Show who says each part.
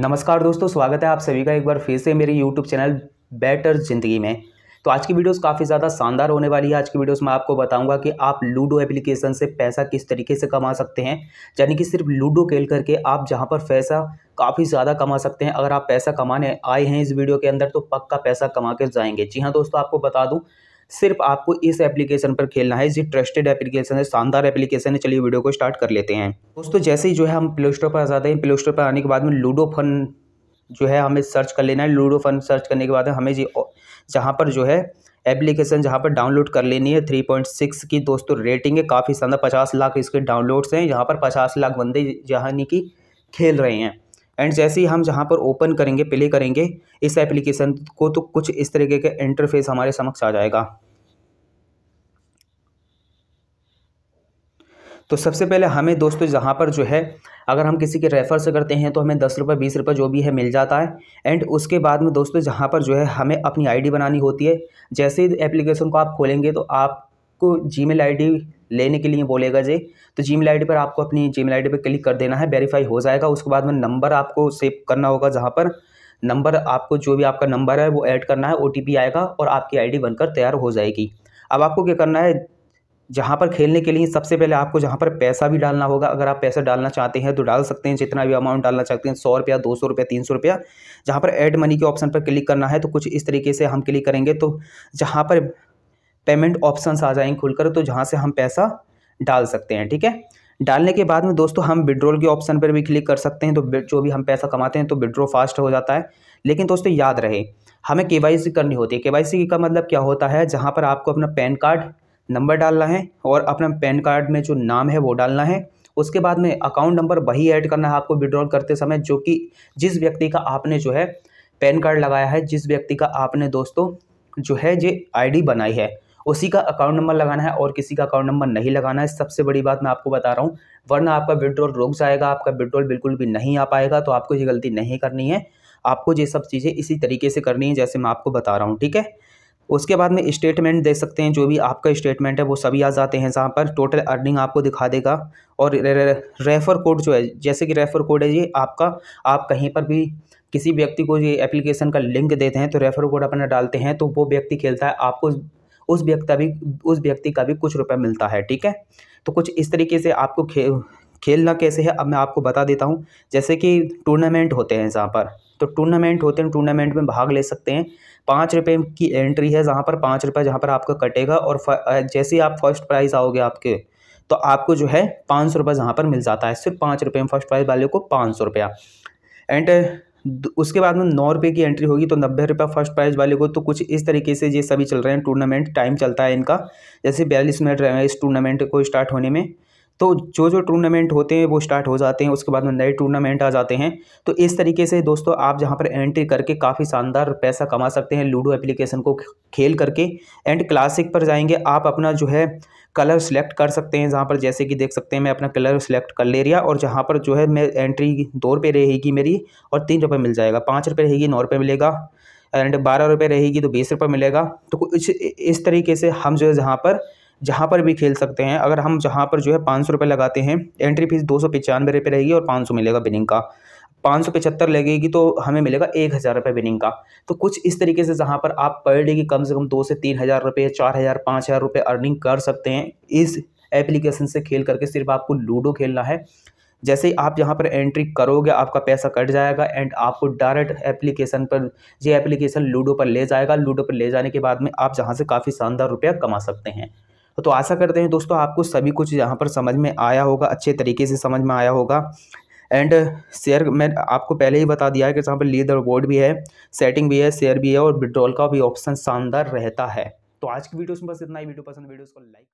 Speaker 1: नमस्कार दोस्तों स्वागत है आप सभी का एक बार फिर से मेरे यूट्यूब चैनल बेटर ज़िंदगी में तो आज की वीडियोस काफ़ी ज़्यादा शानदार होने वाली है आज की वीडियोस में आपको बताऊंगा कि आप लूडो एप्लीकेशन से पैसा किस तरीके से कमा सकते हैं यानी कि सिर्फ लूडो खेल करके आप जहां पर पैसा काफ़ी ज़्यादा कमा सकते हैं अगर आप पैसा कमाने आए हैं इस वीडियो के अंदर तो पक्का पैसा कमा के जाएंगे जी हाँ दोस्तों आपको बता दूँ सिर्फ आपको इस एप्लीकेशन पर खेलना है जी ट्रस्टेड एप्लीकेशन है शानदार एप्लीकेशन है चलिए वीडियो को स्टार्ट कर लेते हैं दोस्तों जैसे ही जो है हम प्ले स्टोर पर आ जाते हैं प्ले स्टोर पर आने के बाद में लूडो फन जो है हमें सर्च कर लेना है लूडो फन सर्च करने के बाद हमें जी जहाँ पर जो है एप्लीकेशन जहाँ पर डाउनलोड कर लेनी है थ्री पॉइंट सिक्स की दोस्तों रेटिंग है काफ़ी शानदार पचास लाख इसके डाउनलोड्स हैं यहाँ पर पचास लाख बंदे जहाँ की खेल रहे हैं एंड जैसे ही हम जहाँ पर ओपन करेंगे प्ले करेंगे इस एप्लीकेशन को तो कुछ इस तरीके के इंटरफेस हमारे समक्ष आ जाएगा तो सबसे पहले हमें दोस्तों जहाँ पर जो है अगर हम किसी के रेफ़र से करते हैं तो हमें दस रुपये बीस रुपये जो भी है मिल जाता है एंड उसके बाद में दोस्तों जहाँ पर जो है हमें अपनी आईडी बनानी होती है जैसे ही एप्लीकेशन को आप खोलेंगे तो आप आपको जी मेल लेने के लिए बोलेगा जी तो जी मेल पर आपको अपनी जी मेल पर क्लिक कर देना है वेरीफाई हो जाएगा उसके बाद में नंबर आपको सेव करना होगा जहाँ पर नंबर आपको जो भी आपका नंबर है वो ऐड करना है ओ आएगा और आपकी आईडी बनकर तैयार हो जाएगी अब आपको क्या करना है जहाँ पर खेलने के लिए सबसे पहले आपको जहाँ पर पैसा भी डालना होगा अगर आप पैसा डालना चाहते हैं तो डाल सकते हैं जितना भी अमाउंट डालना चाहते हैं सौ रुपया दो सौ रुपया तीन सौ रुपया जहाँ पर ऐड मनी के ऑप्शन पर क्लिक करना है तो कुछ इस तरीके से हम क्लिक करेंगे तो जहाँ पर पेमेंट ऑप्शंस आ जाएंगे खुलकर तो जहाँ से हम पैसा डाल सकते हैं ठीक है डालने के बाद में दोस्तों हम विड्रॉल के ऑप्शन पर भी क्लिक कर सकते हैं तो जो भी हम पैसा कमाते हैं तो विड्रॉ फास्ट हो जाता है लेकिन दोस्तों याद रहे हमें के करनी होती है के वाई का मतलब क्या होता है जहाँ पर आपको अपना पैन कार्ड नंबर डालना है और अपना पैन कार्ड में जो नाम है वो डालना है उसके बाद में अकाउंट नंबर वही ऐड करना है आपको विड्रॉल करते समय जो कि जिस व्यक्ति का आपने जो है पैन कार्ड लगाया है जिस व्यक्ति का आपने दोस्तों जो है ये आईडी बनाई है उसी का अकाउंट नंबर लगाना है और किसी का अकाउंट नंबर नहीं लगाना है सबसे बड़ी बात मैं आपको बता रहा हूँ वरना आपका विड्रॉल रुक जाएगा आपका विड्रॉल बिल्कुल भी नहीं आ पाएगा तो आपको ये गलती नहीं करनी है आपको ये सब चीज़ें इसी तरीके से करनी है जैसे मैं आपको बता रहा हूँ ठीक है उसके बाद में स्टेटमेंट देख सकते हैं जो भी आपका स्टेटमेंट है वो सभी आ जाते हैं जहाँ पर टोटल अर्निंग आपको दिखा देगा और रे, रे, रेफ़र कोड जो है जैसे कि रेफ़र कोड है ये आपका आप कहीं पर भी किसी व्यक्ति को ये एप्लीकेशन का लिंक देते हैं तो रेफ़र कोड अपना डालते हैं तो वो व्यक्ति खेलता है आपको उस व्यक्ति भी उस व्यक्ति का भी कुछ रुपया मिलता है ठीक है तो कुछ इस तरीके से आपको खे खेलना कैसे है अब मैं आपको बता देता हूँ जैसे कि टूर्नामेंट होते हैं जहाँ पर तो टूर्नामेंट होते हैं टूर्नामेंट में भाग ले सकते हैं पाँच रुपये की एंट्री है जहाँ पर पाँच रुपये जहाँ पर आपका कटेगा और जैसे ही आप फर्स्ट प्राइज़ आओगे आपके तो आपको जो है पाँच सौ रुपये जहाँ पर मिल जाता है सिर्फ पाँच रुपये में फर्स्ट प्राइज़ वाले को पाँच सौ रुपया एंड उसके बाद में नौ रुपये की एंट्री होगी तो नब्बे रुपये फर्स्ट प्राइज वाले को तो कुछ इस तरीके से ये सभी चल रहे हैं टूर्नामेंट टाइम चलता है इनका जैसे बयालीस मिनट रहे हैं इस टूर्नामेंट को स्टार्ट होने में तो जो जो टूर्नामेंट होते हैं वो स्टार्ट हो जाते हैं उसके बाद में नए टूर्नामेंट आ जाते हैं तो इस तरीके से दोस्तों आप जहाँ पर एंट्री करके काफ़ी शानदार पैसा कमा सकते हैं लूडो एप्लीकेशन को खेल करके एंड क्लासिक पर जाएंगे आप अपना जो है कलर सेलेक्ट कर सकते हैं जहाँ पर जैसे कि देख सकते हैं मैं अपना कलर सेलेक्ट कर ले रहा और जहाँ पर जो है मैं एंट्री दो रुपये रहेगी मेरी और तीन रुपये मिल जाएगा पाँच रुपये रहेगी नौ रुपये मिलेगा एंड बारह रुपये रहेगी तो बीस रुपये मिलेगा तो कुछ इस तरीके से हम जो है जहाँ पर जहाँ पर भी खेल सकते हैं अगर हम जहाँ पर जो है पाँच सौ लगाते हैं एंट्री फीस दो सौ पचानवे रुपये रहेगी और पाँच सौ मिलेगा बिनिंग का पाँच सौ पचहत्तर लगेगी तो हमें मिलेगा एक हज़ार रुपये बिनिंग का तो कुछ इस तरीके से जहाँ पर आप पर डे की कम से कम दो से तीन हज़ार रुपये चार हज़ार पाँच हज़ार रुपये अर्निंग कर सकते हैं इस एप्लीकेशन से खेल करके सिर्फ आपको लूडो खेलना है जैसे ही आप यहाँ पर एंट्री करोगे आपका पैसा कट जाएगा एंड आपको डायरेक्ट एप्लीकेशन पर ये एप्लीकेशन लूडो पर ले जाएगा लूडो पर ले जाने के बाद में आप जहाँ से काफ़ी शानदार रुपया कमा सकते हैं तो आशा करते हैं दोस्तों आपको सभी कुछ यहाँ पर समझ में आया होगा अच्छे तरीके से समझ में आया होगा एंड शेयर मैं आपको पहले ही बता दिया है कि जहाँ पर लीडर बोर्ड भी है सेटिंग भी है शेयर भी है और विड्रॉल का भी ऑप्शन शानदार रहता है तो आज की वीडियोस में बस इतना ही वीडियो पसंद वीडियोस को लाइक